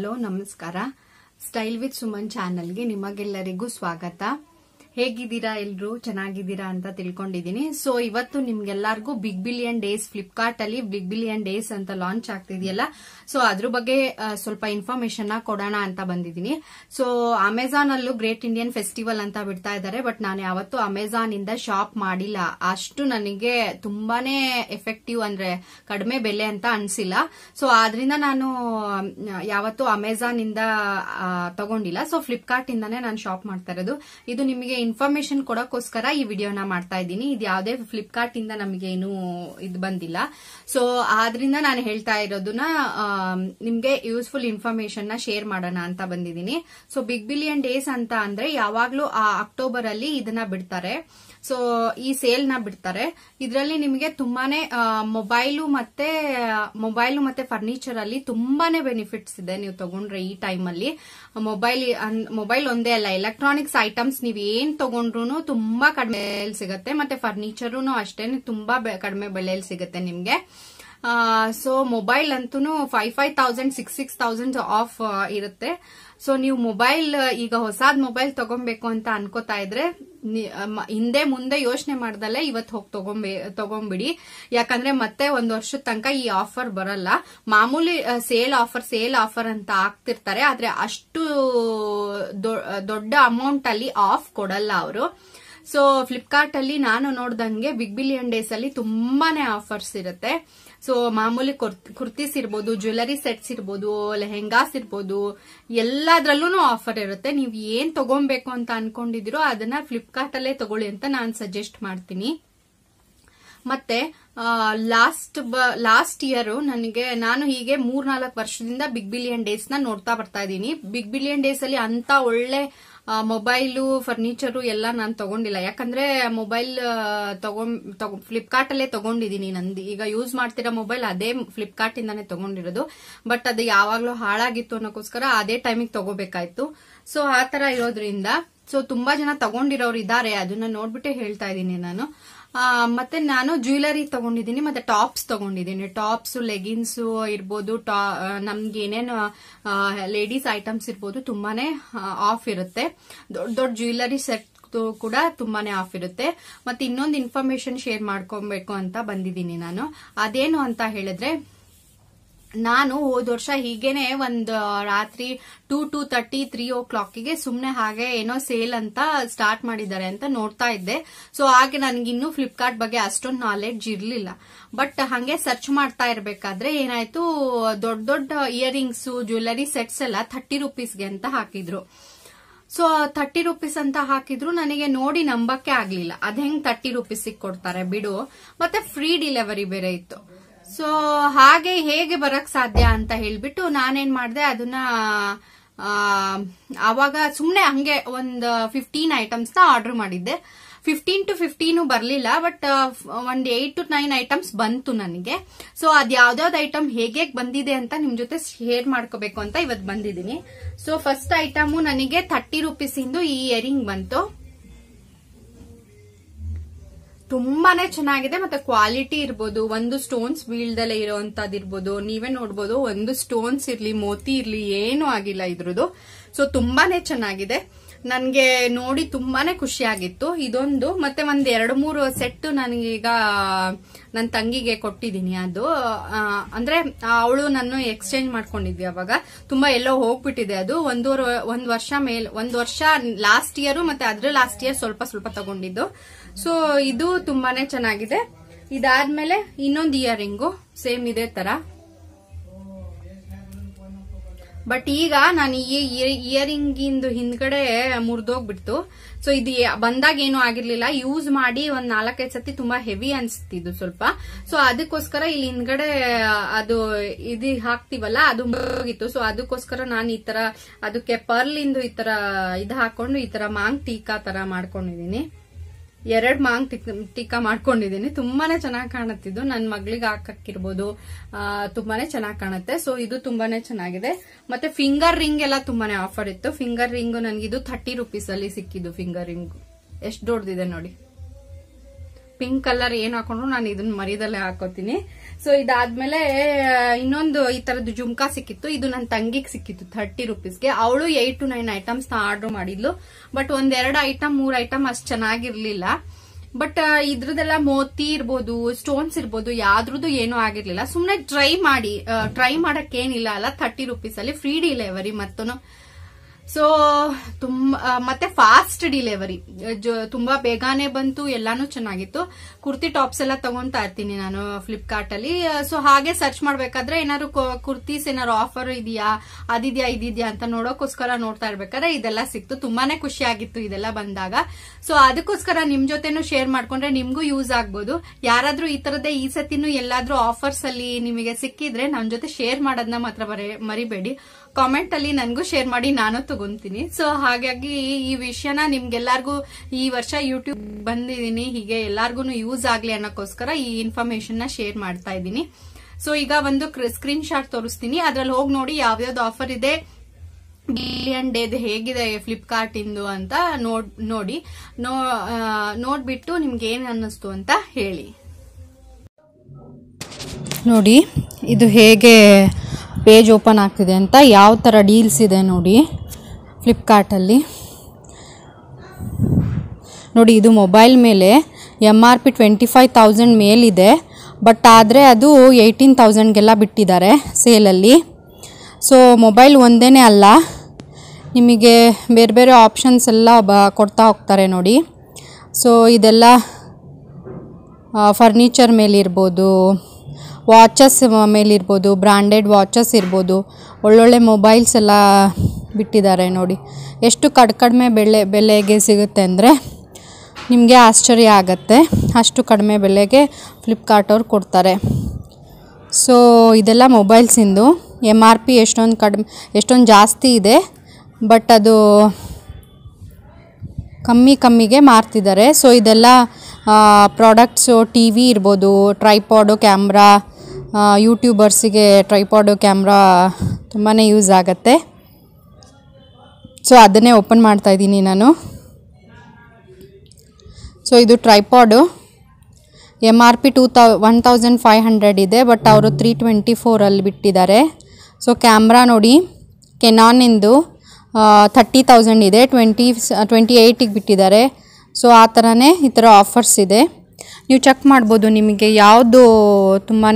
hello ನಮಸ್ಕಾರ style with Suman ಚಾನೆಲ್ಗೆ ನಿಮಗೆಲ್ಲರಿಗೂ ಸ್ವಾಗತ ಹೇಗಿದ್ದೀರಾ ಎಲ್ರು ಚೆನ್ನಾಗಿದ್ದೀರಾ ಅಂತ ತಿಳ್ಕೊಂಡಿದ್ದೀನಿ ಸೊ ಇವತ್ತು ನಿಮ್ಗೆಲ್ಲಾರ್ಗು ಬಿಗ್ ಬಿಲಿಯನ್ ಡೇಸ್ ಫ್ಲಿಪ್ಕಾರ್ಟ್ ಅಲ್ಲಿ ಬಿಗ್ ಬಿಲಿಯನ್ ಡೇಸ್ ಅಂತ ಲಾಂಚ್ ಆಗ್ತಿದೆಯಲ್ಲ ಸೊ ಅದ್ರ ಬಗ್ಗೆ ಸ್ವಲ್ಪ ಇನ್ಫಾರ್ಮೇಶನ್ ಕೊಡೋಣ ಅಂತ ಬಂದಿದ್ದೀನಿ ಸೊ ಅಮೆಝಾನ್ ಅಲ್ಲೂ ಗ್ರೇಟ್ ಇಂಡಿಯನ್ ಫೆಸ್ಟಿವಲ್ ಅಂತ ಬಿಡ್ತಾ ಇದ್ದಾರೆ ಬಟ್ ನಾನು ಯಾವತ್ತು ಅಮೆಝಾನ್ ಇಂದ ಶಾಪ್ ಮಾಡಿಲ್ಲ ಅಷ್ಟು ನನಗೆ ತುಂಬಾನೇ ಎಫೆಕ್ಟಿವ್ ಅಂದ್ರೆ ಕಡಿಮೆ ಬೆಲೆ ಅಂತ ಅನ್ಸಿಲ್ಲ ಸೊ ಆದ್ರಿಂದ ನಾನು ಯಾವತ್ತು ಅಮೆಝಾನ್ ಇಂದ ತಗೊಂಡಿಲ್ಲ ಸೊ ಫ್ಲಿಪ್ಕಾರ್ಟ್ ಇಂದಾನೆ ನಾನು ಶಾಪ್ ಮಾಡ್ತಾ ಇರೋದು ಇದು ನಿಮಗೆ ಇನ್ಫಾರ್ಮೇಶನ್ ಕೊಡೋಕ್ಕೋಸ್ಕರ ಈ ವಿಡಿಯೋನ ಮಾಡ್ತಾ ಇದ್ದೀನಿ ಇದು ಯಾವುದೇ ಫ್ಲಿಪ್ಕಾರ್ಟ್ ಇಂದ ನಮಗೇನು ಇದು ಬಂದಿಲ್ಲ ಸೊ ಆದ್ರಿಂದ ನಾನು ಹೇಳ್ತಾ ಇರೋದನ್ನ ನಿಮ್ಗೆ ಯೂಸ್ಫುಲ್ ಇನ್ಫಾರ್ಮೇಶನ್ ನ ಶೇರ್ ಮಾಡೋಣ ಅಂತ ಬಂದಿದ್ದೀನಿ ಸೊ ಬಿಗ್ ಬಿಲಿಯನ್ ಡೇಸ್ ಅಂತ ಅಂದ್ರೆ ಯಾವಾಗ್ಲೂ ಆ ಅಕ್ಟೋಬರ್ ಅಲ್ಲಿ ಇದನ್ನ ಬಿಡ್ತಾರೆ ಸೊ ಈ ಸೇಲ್ ನ ಬಿಡ್ತಾರೆ ಇದರಲ್ಲಿ ನಿಮಗೆ ತುಂಬಾನೇ ಮೊಬೈಲು ಮತ್ತೆ ಮೊಬೈಲು ಮತ್ತೆ ಫರ್ನಿಚರ್ ಅಲ್ಲಿ ತುಂಬಾನೇ ಬೆನಿಫಿಟ್ಸ್ ಇದೆ ನೀವು ತಗೊಂಡ್ರೆ ಈ ಟೈಮ್ ಅಲ್ಲಿ ಮೊಬೈಲ್ ಮೊಬೈಲ್ ಒಂದೇ ಅಲ್ಲ ಎಲೆಕ್ಟ್ರಾನಿಕ್ಸ್ ಐಟಮ್ಸ್ ನೀವು ಏನ್ ತಗೊಂಡ್ರು ತುಂಬಾ ಕಡಿಮೆ ಸಿಗುತ್ತೆ ಮತ್ತೆ ಫರ್ನಿಚರ್ ಅಷ್ಟೇ ತುಂಬಾ ಕಡಿಮೆ ಬೆಲೆಯಲ್ಲಿ ಸಿಗುತ್ತೆ ನಿಮ್ಗೆ ಸೊ ಮೊಬೈಲ್ ಅಂತೂ five five thousand six six thousand off ಇರುತ್ತೆ ಸೊ ನೀವು ಮೊಬೈಲ್ ಈಗ ಹೊಸಾದ ಮೊಬೈಲ್ ತಗೊಬೇಕು ಅಂತ ಅನ್ಕೋತಾ ಇದ್ರೆ ಹಿಂದೆ ಮುಂದೆ ಯೋಚನೆ ಮಾಡ್ದಲ್ಲೇ ಇವತ್ತು ಹೋಗಿ ತಗೊಂಬೆ ತಗೊಂಬಿಡಿ ಯಾಕಂದ್ರೆ ಮತ್ತೆ ಒಂದ್ ವರ್ಷದ ತನಕ ಈ ಆಫರ್ ಬರಲ್ಲ ಮಾಮೂಲಿ ಸೇಲ್ ಆಫರ್ ಸೇಲ್ ಆಫರ್ ಅಂತ ಆಗ್ತಿರ್ತಾರೆ ಆದ್ರೆ ಅಷ್ಟು ದೊಡ್ಡ ಅಮೌಂಟ್ ಅಲ್ಲಿ ಆಫ್ ಕೊಡಲ್ಲ ಅವರು ಸೊ ಫ್ಲಿಪ್ಕಾರ್ಟ್ ಅಲ್ಲಿ ನಾನು ನೋಡ್ದಂಗೆ ಬಿಗ್ ಬಿಲಿಯನ್ ಡೇಸ್ ಅಲ್ಲಿ ತುಂಬಾನೇ ಆಫರ್ಸ್ ಇರುತ್ತೆ ಸೊ ಮಾಮೂಲಿ ಕುರ್ತೀಸ್ ಇರ್ಬೋದು ಜ್ಯುವೆಲರಿ ಸೆಟ್ಸ್ ಇರ್ಬೋದು ಲೆಹೆಂಗಾಸ್ ಇರ್ಬೋದು ಎಲ್ಲದ್ರಲ್ಲೂ ಆಫರ್ ಇರುತ್ತೆ ನೀವು ಏನ್ ತಗೊಬೇಕು ಅಂತ ಅನ್ಕೊಂಡಿದಿರೋ ಅದನ್ನ ಫ್ಲಿಪ್ಕಾರ್ಟ್ ಅಲ್ಲೇ ತಗೊಳ್ಳಿ ಅಂತ ನಾನು ಸಜೆಸ್ಟ್ ಮಾಡ್ತೀನಿ ಮತ್ತೆ ಲಾಸ್ಟ್ ಲಾಸ್ಟ್ ಇಯರ್ ನನಗೆ ನಾನು ಹೀಗೆ ಮೂರ್ನಾಲ್ಕು ವರ್ಷದಿಂದ ಬಿಗ್ ಬಿಲಿಯನ್ ಡೇಸ್ ನ ನೋಡ್ತಾ ಬರ್ತಾ ಇದ್ದೀನಿ ಬಿಗ್ ಬಿಲಿಯನ್ ಡೇಸ್ ಅಲ್ಲಿ ಅಂತ ಒಳ್ಳೆ ಮೊಬೈಲು ಫರ್ನಿಚರು ಎಲ್ಲ ನಾನು ತಗೊಂಡಿಲ್ಲ ಯಾಕಂದ್ರೆ ಮೊಬೈಲ್ ತಗೊಂಡ್ ಫ್ಲಿಪ್ಕಾರ್ಟ್ ಅಲ್ಲೇ ತಗೊಂಡಿದೀನಿ ನಂದು ಈಗ ಯೂಸ್ ಮಾಡ್ತಿರೋ ಮೊಬೈಲ್ ಅದೇ ಫ್ಲಿಪ್ಕಾರ್ಟ್ ಇಂದಾನೆ ತಗೊಂಡಿರೋದು ಬಟ್ ಅದು ಯಾವಾಗ್ಲೂ ಹಾಳಾಗಿತ್ತು ಅನ್ನೋಕ್ಕೋಸ್ಕರ ಅದೇ ಟೈಮಿಗೆ ತಗೋಬೇಕಾಯ್ತು ಸೊ ಆತರ ಇರೋದ್ರಿಂದ ಸೊ ತುಂಬಾ ಜನ ತಗೊಂಡಿರೋರು ಇದ್ದಾರೆ ಅದನ್ನ ನೋಡ್ಬಿಟ್ಟೆ ಹೇಳ್ತಾ ಇದ್ದೀನಿ ನಾನು ಮತ್ತೆ ನಾನು ಜ್ಯುವೆಲರಿ ತಗೊಂಡಿದ್ದೀನಿ ಮತ್ತೆ ಟಾಪ್ಸ್ ತಗೊಂಡಿದ್ದೀನಿ ಟಾಪ್ಸ್ ಲೆಗಿನ್ಸ್ ಇರ್ಬೋದು ಟಾ ನಮ್ಗೆ ಏನೇನು ಲೇಡೀಸ್ ಐಟಮ್ಸ್ ಇರ್ಬೋದು ತುಂಬಾನೇ ಆಫ್ ಇರುತ್ತೆ ದೊಡ್ಡ ದೊಡ್ಡ ಜ್ಯುವೆಲರಿ ಸೆಟ್ ಕೂಡ ತುಂಬಾನೇ ಆಫ್ ಇರುತ್ತೆ ಮತ್ತೆ ಇನ್ನೊಂದು ಇನ್ಫಾರ್ಮೇಶನ್ ಶೇರ್ ಮಾಡ್ಕೊಬೇಕು ಅಂತ ಬಂದಿದ್ದೀನಿ ನಾನು ಅದೇನು ಅಂತ ಹೇಳಿದ್ರೆ ನಾನು ಹೋದ ವರ್ಷ ಹೀಗೇನೆ ಒಂದು ರಾತ್ರಿ ಟೂ ಟು ತರ್ಟಿ ತ್ರೀ ಓ ಕ್ಲಾಕಿಗೆ ಸುಮ್ನೆ ಹಾಗೆ ಏನೋ ಸೇಲ್ ಅಂತ ಸ್ಟಾರ್ಟ್ ಮಾಡಿದ್ದಾರೆ ಅಂತ ನೋಡ್ತಾ ಇದ್ದೆ ಸೊ ಹಾಗೆ ನನಗಿನ್ನೂ ಫ್ಲಿಪ್ಕಾರ್ಟ್ ಬಗ್ಗೆ ಅಷ್ಟೊಂದು ನಾಲೆಡ್ಜ್ ಇರಲಿಲ್ಲ ಬಟ್ ಹಾಗೆ ಸರ್ಚ್ ಮಾಡ್ತಾ ಇರಬೇಕಾದ್ರೆ ಏನಾಯ್ತು ದೊಡ್ಡ ದೊಡ್ಡ ಇಯರಿಂಗ್ಸ್ ಜ್ಯುವೆಲರಿ ಸೆಟ್ಸ್ ಎಲ್ಲ ಥರ್ಟಿ ರುಪೀಸ್ಗೆ ಅಂತ ಹಾಕಿದ್ರು ಸೊ ಥರ್ಟಿ ರುಪೀಸ್ ಅಂತ ಹಾಕಿದ್ರು ನನಗೆ ನೋಡಿ ನಂಬಕ್ಕೆ ಆಗ್ಲಿಲ್ಲ ಅದ್ ಹೆಂಗ್ ತರ್ಟಿ ರುಪೀಸಿಗೆ ಕೊಡ್ತಾರೆ ಬಿಡು ಮತ್ತೆ ಫ್ರೀ ಡಿಲೆವರಿ ಬೇರೆ ಇತ್ತು ಸೊ ಹಾಗೆ ಹೇಗೆ ಬರಕ್ ಸಾಧ್ಯ ಅಂತ ಹೇಳ್ಬಿಟ್ಟು ನಾನೇನ್ ಮಾಡಿದೆ ಅದನ್ನ ಆವಾಗ ಸುಮ್ನೆ ಹಂಗೆ ಒಂದು ಫಿಫ್ಟೀನ್ ಐಟಮ್ಸ್ ನ ಆರ್ಡರ್ ಮಾಡಿದ್ದೆ ಫಿಫ್ಟೀನ್ ಟು ಫಿಫ್ಟೀನು ಬರಲಿಲ್ಲ ಬಟ್ ಒಂದ್ ಏಟ್ ಟು ನೈನ್ ಐಟಮ್ಸ್ ಬಂತು ನನಗೆ ಸೊ ಅದ್ ಯಾವ್ದಾವ್ದು ಐಟಮ್ ಹೇಗೆ ಬಂದಿದೆ ಅಂತ ನಿಮ್ ಜೊತೆ ಶೇರ್ ಮಾಡ್ಕೋಬೇಕು ಅಂತ ಇವತ್ತು ಬಂದಿದ್ದೀನಿ ಸೊ ಫಸ್ಟ್ ಐಟಮು ನನಗೆ ಥರ್ಟಿ ರುಪೀಸ್ ಇಂದು ಈ ಇಯರಿಂಗ್ ಬಂತು ತುಂಬಾನೇ ಚೆನ್ನಾಗಿದೆ ಮತ್ತೆ ಕ್ವಾಲಿಟಿ ಇರ್ಬೋದು ಒಂದು ಸ್ಟೋನ್ಸ್ ಬೀಳ್ದಲ್ಲೇ ಇರ್ಬೋದು ನೀವೇ ನೋಡ್ಬೋದು ಒಂದು ಸ್ಟೋನ್ಸ್ ಇರ್ಲಿ ಮೋತಿ ಇರ್ಲಿ ಏನು ಆಗಿಲ್ಲ ಇದ್ರದ್ದು ಸೊ ತುಂಬಾನೇ ಚೆನ್ನಾಗಿದೆ ನನಗೆ ನೋಡಿ ತುಂಬಾನೇ ಖುಷಿ ಆಗಿತ್ತು ಇದೊಂದು ಮತ್ತೆ ಒಂದ್ ಎರಡು ಮೂರು ಸೆಟ್ ನನಗೀಗ ನನ್ನ ತಂಗಿಗೆ ಕೊಟ್ಟಿದ್ದೀನಿ ಅದು ಅಂದ್ರೆ ಅವಳು ನಾನು ಎಕ್ಸ್ಚೇಂಜ್ ಮಾಡ್ಕೊಂಡಿದ್ವಿ ಅವಾಗ ತುಂಬಾ ಎಲ್ಲೋ ಹೋಗ್ಬಿಟ್ಟಿದೆ ಅದು ಒಂದೂವರೆ ಒಂದ್ ವರ್ಷ ಮೇಲ್ ಒಂದ್ ವರ್ಷ ಲಾಸ್ಟ್ ಇಯರ್ ಮತ್ತೆ ಅದ್ರ ಲಾಸ್ಟ್ ಇಯರ್ ಸ್ವಲ್ಪ ಸ್ವಲ್ಪ ತಗೊಂಡಿದ್ದು ಸೊ ಇದು ತುಂಬಾನೇ ಚೆನ್ನಾಗಿದೆ ಇದಾದ್ಮೇಲೆ ಇನ್ನೊಂದು ಇಯರಿಂಗು ಸೇಮ್ ಇದೆ ತರ ಬಟ್ ಈಗ ನಾನು ಈ ಇಯರಿಂಗ್ ಇಂದು ಹಿಂದ್ಗಡೆ ಮುರಿದೋಗ್ಬಿಡ್ತು ಸೊ ಇದು ಬಂದಾಗ ಏನು ಆಗಿರ್ಲಿಲ್ಲ ಯೂಸ್ ಮಾಡಿ ಒಂದ್ ನಾಲ್ಕೈದು ಸತಿ ತುಂಬಾ ಹೆವಿ ಅನ್ಸ್ತಿದ್ದು ಸ್ವಲ್ಪ ಸೊ ಅದಕ್ಕೋಸ್ಕರ ಇಲ್ಲಿ ಹಿಂದ್ಗಡೆ ಅದು ಇದು ಹಾಕ್ತಿವಲ್ಲ ಅದು ಹೋಗಿತ್ತು ಸೊ ಅದಕ್ಕೋಸ್ಕರ ನಾನು ಈ ತರ ಅದಕ್ಕೆ ಪರ್ಲ್ ಇಂದು ಈ ತರ ಇದು ಹಾಕೊಂಡು ಈ ತರ ಮಾಂಗ್ ಟೀಕಾ ತರ ಮಾಡ್ಕೊಂಡಿದೀನಿ ಎರಡ್ ಮಾಂಗ್ ಟಿಕ್ ಟಿಕ್ಕ ಮಾಡ್ಕೊಂಡಿದ್ದೀನಿ ತುಂಬಾನೇ ಚೆನ್ನಾಗಿ ಕಾಣುತ್ತಿದ್ದು ನನ್ನ ಮಗಳಿಗೆ ಹಾಕಕ್ಕಿರ್ಬೋದು ತುಂಬಾನೇ ಚೆನ್ನಾಗಿ ಕಾಣುತ್ತೆ ಸೊ ಇದು ತುಂಬಾನೇ ಚೆನ್ನಾಗಿದೆ ಮತ್ತೆ ಫಿಂಗರ್ ರಿಂಗ್ ಎಲ್ಲ ತುಂಬಾನೇ ಆಫರ್ ಇತ್ತು ಫಿಂಗರ್ ರಿಂಗ್ ಇದು ಥರ್ಟಿ ರುಪೀಸ್ ಅಲ್ಲಿ ಸಿಕ್ಕಿದ್ದು ಫಿಂಗರ್ ರಿಂಗ್ ಎಷ್ಟು ದೊಡ್ಡದಿದೆ ನೋಡಿ ಪಿಂಕ್ ಕಲರ್ ಏನ್ ಹಾಕೊಂಡ್ರು ನಾನು ಇದನ್ನ ಮರಿದಲ್ಲೇ ಹಾಕೋತೀನಿ ಸೊ ಇದಾದ್ಮೇಲೆ ಇನ್ನೊಂದು ಈ ತರದ್ದು ಜುಮ್ಕಾ ಸಿಕ್ಕಿತ್ತು ಇದು ನನ್ನ ತಂಗಿಗೆ ಸಿಕ್ಕಿತ್ತು ಥರ್ಟಿ ರುಪೀಸ್ಗೆ ಅವಳು ಏಟ್ ಟು ನೈನ್ ಐಟಮ್ಸ್ ನ ಆರ್ಡರ್ ಮಾಡಿದ್ಲು ಬಟ್ ಒಂದೆರಡು ಐಟಮ್ ಮೂರ್ ಐಟಮ್ ಅಷ್ಟು ಚೆನ್ನಾಗಿರ್ಲಿಲ್ಲ ಬಟ್ ಇದ್ರದೆಲ್ಲ ಮೋತಿ ಇರ್ಬೋದು ಸ್ಟೋನ್ಸ್ ಇರ್ಬೋದು ಯಾವ್ದ್ರದ್ದು ಏನೂ ಆಗಿರ್ಲಿಲ್ಲ ಸುಮ್ನೆ ಟ್ರೈ ಮಾಡಿ ಟ್ರೈ ಮಾಡಕ್ ಏನಿಲ್ಲ ಅಲ್ಲ ಥರ್ಟಿ ರುಪೀಸ್ ಅಲ್ಲಿ ಫ್ರೀ ಡಿಲೆವರಿ ಮತ್ತು ಸೊ ತುಂಬ ಮತ್ತೆ ಫಾಸ್ಟ್ ಡಿಲೆವರಿ ತುಂಬಾ ಬೇಗನೆ ಬಂತು ಎಲ್ಲಾನು ಚೆನ್ನಾಗಿತ್ತು ಕುರ್ತಿ ಟಾಪ್ಸ್ ಎಲ್ಲ ತಗೊಂತಾ ಇರ್ತೀನಿ ನಾನು ಫ್ಲಿಪ್ಕಾರ್ಟ್ ಅಲ್ಲಿ ಸೊ ಹಾಗೆ ಸರ್ಚ್ ಮಾಡ್ಬೇಕಾದ್ರೆ ಏನಾದ್ರು ಕುರ್ತೀಸ್ ಏನಾದ್ರು ಆಫರ್ ಇದೆಯಾ ಅದಿದ್ಯಾ ಇದಿದ್ಯಾ ಅಂತ ನೋಡೋಕ್ಕೋಸ್ಕರ ನೋಡ್ತಾ ಇರ್ಬೇಕಾದ್ರೆ ಇದೆಲ್ಲ ಸಿಕ್ತು ತುಂಬಾನೇ ಖುಷಿ ಆಗಿತ್ತು ಇದೆಲ್ಲ ಬಂದಾಗ ಸೊ ಅದಕ್ಕೋಸ್ಕರ ನಿಮ್ ಜೊತೆನೂ ಶೇರ್ ಮಾಡ್ಕೊಂಡ್ರೆ ನಿಮ್ಗೂ ಯೂಸ್ ಆಗ್ಬೋದು ಯಾರಾದ್ರೂ ಈ ತರದೇ ಈ ಸತಿನೂ ಎಲ್ಲಾದ್ರೂ ಆಫರ್ಸ್ ಅಲ್ಲಿ ನಿಮಗೆ ಸಿಕ್ಕಿದ್ರೆ ನಮ್ ಜೊತೆ ಶೇರ್ ಮಾಡೋದನ್ನ ಮಾತ್ರ ಮರಿಬೇಡಿ ಕಾಮೆಂಟ್ ಅಲ್ಲಿ ನನಗೂ ಶೇರ್ ಮಾಡಿ ನಾನು ತಗೊಂತೀನಿ ಸೊ ಹಾಗಾಗಿ ಈ ವಿಷಯನ ನಿಮ್ಗೆಲ್ಲಾರ್ಗು ಈ ವರ್ಷ ಯೂಟ್ಯೂಬ್ ಬಂದಿದ್ದೀನಿ ಹೀಗೆ ಎಲ್ಲಾರ್ಗು ಯೂಸ್ ಆಗ್ಲಿ ಅನ್ನೋಕ್ಕೋಸ್ಕರ ಈ ಇನ್ಫಾರ್ಮೇಶನ್ ನ ಶೇರ್ ಮಾಡ್ತಾ ಇದ್ದೀನಿ ಸೊ ಈಗ ಒಂದು ಸ್ಕ್ರೀನ್ ಶಾಟ್ ತೋರಿಸ್ತೀನಿ ಅದ್ರಲ್ಲಿ ಹೋಗಿ ನೋಡಿ ಯಾವ್ಯಾವ್ದು ಆಫರ್ ಇದೆ ಬಿಲಿಯನ್ ಡೇದ್ ಹೇಗಿದೆ ಫ್ಲಿಪ್ಕಾರ್ಟ್ ಇಂದು ಅಂತ ನೋಡ್ ನೋಡಿ ನೋಡ್ಬಿಟ್ಟು ನಿಮ್ಗೆ ಏನ್ ಅನ್ನಿಸ್ತು ಅಂತ ಹೇಳಿ ನೋಡಿ ಇದು ಹೇಗೆ ಪೇಜ್ ಓಪನ್ ಆಗ್ತಿದೆ ಅಂತ ಯಾವ ಥರ ಡೀಲ್ಸ್ ಇದೆ ನೋಡಿ ಫ್ಲಿಪ್ಕಾರ್ಟಲ್ಲಿ ನೋಡಿ ಇದು ಮೊಬೈಲ್ ಮೇಲೆ M R P twenty five thousand ಮೇಲಿದೆ ಬಟ್ ಆದರೆ ಅದು ಏಯ್ಟೀನ್ ತೌಸಂಡ್ಗೆಲ್ಲ ಬಿಟ್ಟಿದ್ದಾರೆ ಸೇಲಲ್ಲಿ ಸೊ ಮೊಬೈಲ್ ಒಂದೇ ಅಲ್ಲ ನಿಮಗೆ ಬೇರೆ ಬೇರೆ ಆಪ್ಷನ್ಸ್ ಎಲ್ಲ ಬ ಕೊಡ್ತಾ ಹೋಗ್ತಾರೆ ನೋಡಿ ಸೊ ಇದೆಲ್ಲ ಫರ್ನಿಚರ್ ಮೇಲಿರ್ಬೋದು ವಾಚಸ್ ಮೇಲಿರ್ಬೋದು ಬ್ರ್ಯಾಂಡೆಡ್ ವಾಚಸ್ ಇರ್ಬೋದು ಒಳ್ಳೊಳ್ಳೆ ಮೊಬೈಲ್ಸ್ ಎಲ್ಲ ಬಿಟ್ಟಿದ್ದಾರೆ ನೋಡಿ ಎಷ್ಟು ಕಡ್ ಕಡಿಮೆ ಬೆಲೆ ಬೆಲೆಗೆ ಸಿಗುತ್ತೆ ಅಂದರೆ ನಿಮಗೆ ಆಶ್ಚರ್ಯ ಆಗುತ್ತೆ ಅಷ್ಟು ಕಡಿಮೆ ಬೆಲೆಗೆ ಫ್ಲಿಪ್ಕಾರ್ಟ್ ಅವ್ರು ಕೊಡ್ತಾರೆ ಸೊ ಇದೆಲ್ಲ ಮೊಬೈಲ್ಸಿಂದು ಎಮ್ ಆರ್ ಪಿ ಎಷ್ಟೊಂದು ಕಡಿಮೆ ಎಷ್ಟೊಂದು ಜಾಸ್ತಿ ಇದೆ ಬಟ್ ಅದು ಕಮ್ಮಿ ಕಮ್ಮಿಗೆ ಮಾರ್ತಿದ್ದಾರೆ ಸೊ ಇದೆಲ್ಲ ಪ್ರಾಡಕ್ಟ್ಸು ಟಿ ವಿ ಇರ್ಬೋದು ಟ್ರೈಪಾಡು ಕ್ಯಾಮ್ರಾ ಯೂಟ್ಯೂಬರ್ಸಿಗೆ ಟ್ರೈಪಾಡು ಕ್ಯಾಮ್ರಾ ತುಂಬಾ ಯೂಸ್ ಆಗತ್ತೆ ಸೊ ಅದನ್ನೇ ಓಪನ್ ಮಾಡ್ತಾಯಿದ್ದೀನಿ ನಾನು ಸೊ ಇದು tripod M R P two thou one thousand five hundred ಇದೆ ಬಟ್ ಅವರು ತ್ರೀ ಟ್ವೆಂಟಿ ಫೋರಲ್ಲಿ ಬಿಟ್ಟಿದ್ದಾರೆ ಸೊ ಕ್ಯಾಮ್ರಾ ನೋಡಿ ಕೆನಾನಿಂದು ಥರ್ಟಿ ತೌಸಂಡ್ ಇದೆ ಟ್ವೆಂಟಿ ಟ್ವೆಂಟಿ ಏಯ್ಟಿಗೆ ಬಿಟ್ಟಿದ್ದಾರೆ ಸೊ ಆ ಥರನೇ ಈ ಥರ ಆಫರ್ಸ್ ಇದೆ ನೀವು ಚೆಕ್ ಮಾಡ್ಬೋದು ನಿಮಗೆ ಯಾವುದು ತುಂಬಾ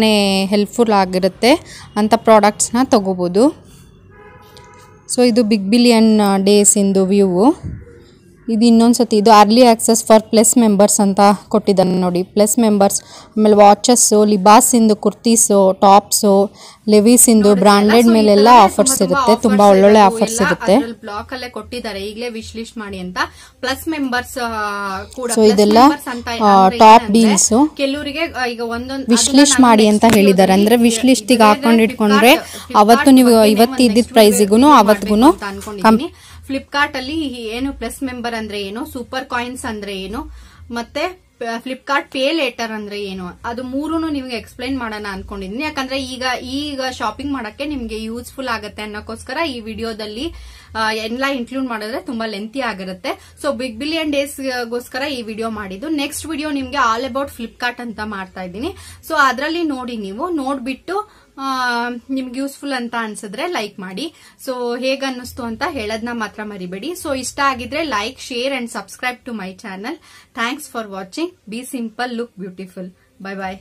ಹೆಲ್ಪ್ಫುಲ್ ಆಗಿರುತ್ತೆ ಅಂಥ ಪ್ರಾಡಕ್ಟ್ಸ್ನ ತೊಗೋಬೋದು ಸೊ ಇದು ಬಿಗ್ ಬಿಲಿಯನ್ ಡೇಸಿಂದು ವ್ಯೂವು ಇದು ಇನ್ನೊಂದು ಸತಿ ಇದು early access for plus members ಅಂತ ಕೊಟ್ಟಿದ್ದಾನೆ ನೋಡಿ ಪ್ಲಸ್ ಮೆಂಬರ್ಸ್ ಆಮೇಲೆ ವಾಚಸ್ಸು ಲಿಬಾಸಿಂದು ಕುರ್ತೀಸು ಟಾಪ್ಸು ಲೆವೀಸಿಂದು ಬ್ರಾಂಡೆಡ್ ಮೇಲೆಲ್ಲ ಆಫರ್ಸ್ ಇರುತ್ತೆ ತುಂಬಾ ಒಳ್ಳೊಳ್ಳೆ ಆಫರ್ಸ್ ಇರುತ್ತೆ ಬ್ಲಾಕ್ ಅಲ್ಲೇ ಕೊಟ್ಟಿದ್ದಾರೆ ಈಗಲೇ ವಿಶ್ ಲಿಸ್ಟ್ ಮಾಡಿ ಅಂತ ಪ್ಲಸ್ ಮೆಂಬರ್ಸ್ ಸೊ ಇದೆಲ್ಲ ಟಾಪ್ ಡೀಲ್ಸ್ ಕೆಲವರಿಗೆ ಈಗ ಒಂದೊಂದು ವಿಶ್ ಲಿಸ್ಟ್ ಮಾಡಿ ಅಂತ ಹೇಳಿದ್ದಾರೆ ಅಂದ್ರೆ ವಿಶ್ ಲಿಸ್ಟ್ ಹಾಕೊಂಡಿಟ್ಕೊಂಡ್ರೆ ಅವತ್ತು ನೀವು ಇವತ್ತು ಇದ್ದಿದ್ದ ಪ್ರೈಸಿಗೂ ಅವತ್ತಿಗೂ ಫ್ಲಿಪ್ಕಾರ್ಟ್ ಅಲ್ಲಿ ಏನು ಪ್ಲಸ್ ಮೆಂಬರ್ ಅಂದ್ರೆ ಏನು ಸೂಪರ್ ಕಾಯಿನ್ಸ್ ಅಂದ್ರೆ ಏನು ಮತ್ತೆ ಫ್ಲಿಪ್ಕಾರ್ಟ್ ಪೇ ಲೇಟರ್ ಅಂದ್ರೆ ಏನು ಅದು ಮೂರು ನಿಮ್ಗೆ ಎಕ್ಸ್ಪ್ಲೈನ್ ಮಾಡೋಣ ಅನ್ಕೊಂಡಿದೀನಿ ಯಾಕಂದ್ರೆ ಈಗ ಈಗ ಶಾಪಿಂಗ್ ಮಾಡಕ್ಕೆ ನಿಮ್ಗೆ ಯೂಸ್ಫುಲ್ ಆಗುತ್ತೆ ಅನ್ನೋಕೋಸ್ಕರ ಈ ವಿಡಿಯೋದಲ್ಲಿ ಎಲ್ಲ ಇನ್ಕ್ಲೂಡ್ ಮಾಡಿದ್ರೆ ತುಂಬಾ ಲೆಂತಿ ಆಗಿರುತ್ತೆ ಸೊ ಬಿಗ್ ಬಿಲಿಯನ್ ಡೇಸ್ ಗೋಸ್ಕರ ಈ ವಿಡಿಯೋ ಮಾಡಿದ್ದು ನೆಕ್ಸ್ಟ್ ವಿಡಿಯೋ ನಿಮ್ಗೆ ಆಲ್ ಅಬೌಟ್ ಫ್ಲಿಪ್ಕಾರ್ಟ್ ಅಂತ ಮಾಡ್ತಾ ಇದ್ದೀನಿ ಸೊ ಅದರಲ್ಲಿ ನೋಡಿ ನೀವು ನೋಡ್ಬಿಟ್ಟು ನಿಮ್ಗೆ ಯೂಸ್ಫುಲ್ ಅಂತ ಅನ್ಸಿದ್ರೆ ಲೈಕ್ ಮಾಡಿ ಸೊ ಹೇಗ ಅನ್ನಿಸ್ತು ಅಂತ ಹೇಳೋದನ್ನ ಮಾತ್ರ ಮರಿಬೇಡಿ ಸೊ ಇಷ್ಟ ಆಗಿದ್ರೆ like share and subscribe to my channel thanks for watching be simple look beautiful bye bye